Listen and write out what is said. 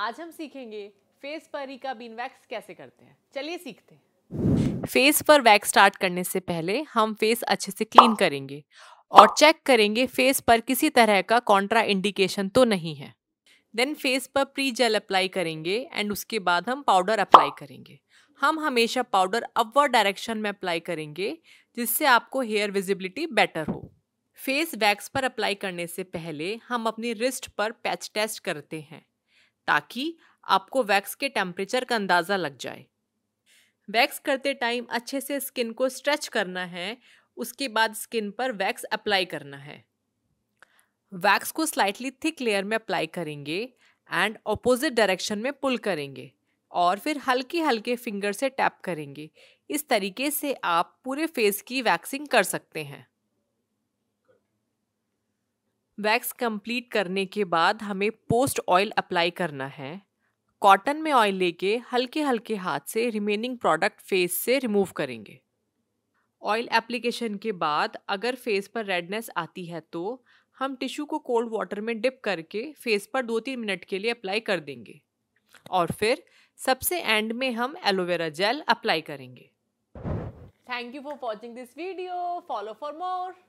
आज हम सीखेंगे फेस पर ही का बीन वैक्स कैसे करते हैं चलिए सीखते हैं फेस पर वैक्स स्टार्ट करने से पहले हम फेस अच्छे से क्लीन करेंगे और चेक करेंगे फेस पर किसी तरह का कॉन्ट्रा इंडिकेशन तो नहीं है देन फेस पर प्री जेल अप्लाई करेंगे एंड उसके बाद हम पाउडर अप्लाई करेंगे हम हमेशा पाउडर अपवर डायरेक्शन में अप्लाई करेंगे जिससे आपको हेयर विजिबिलिटी बेटर हो फेस वैक्स पर अप्लाई करने से पहले हम अपनी रिस्ट पर पैच टेस्ट करते हैं ताकि आपको वैक्स के टेम्परेचर का अंदाज़ा लग जाए वैक्स करते टाइम अच्छे से स्किन को स्ट्रेच करना है उसके बाद स्किन पर वैक्स अप्लाई करना है वैक्स को स्लाइटली थिक लेयर में अप्लाई करेंगे एंड ऑपोजिट डायरेक्शन में पुल करेंगे और फिर हल्के हल्के फिंगर से टैप करेंगे इस तरीके से आप पूरे फेस की वैक्सिंग कर सकते हैं वैक्स कंप्लीट करने के बाद हमें पोस्ट ऑयल अप्लाई करना है कॉटन में ऑयल लेके हल्के हल्के हाथ से रिमेनिंग प्रोडक्ट फेस से रिमूव करेंगे ऑयल एप्लीकेशन के बाद अगर फेस पर रेडनेस आती है तो हम टिश्यू को कोल्ड वाटर में डिप करके फेस पर दो तीन मिनट के लिए अप्लाई कर देंगे और फिर सबसे एंड में हम एलोवेरा जेल अप्लाई करेंगे thank you for watching this video follow for more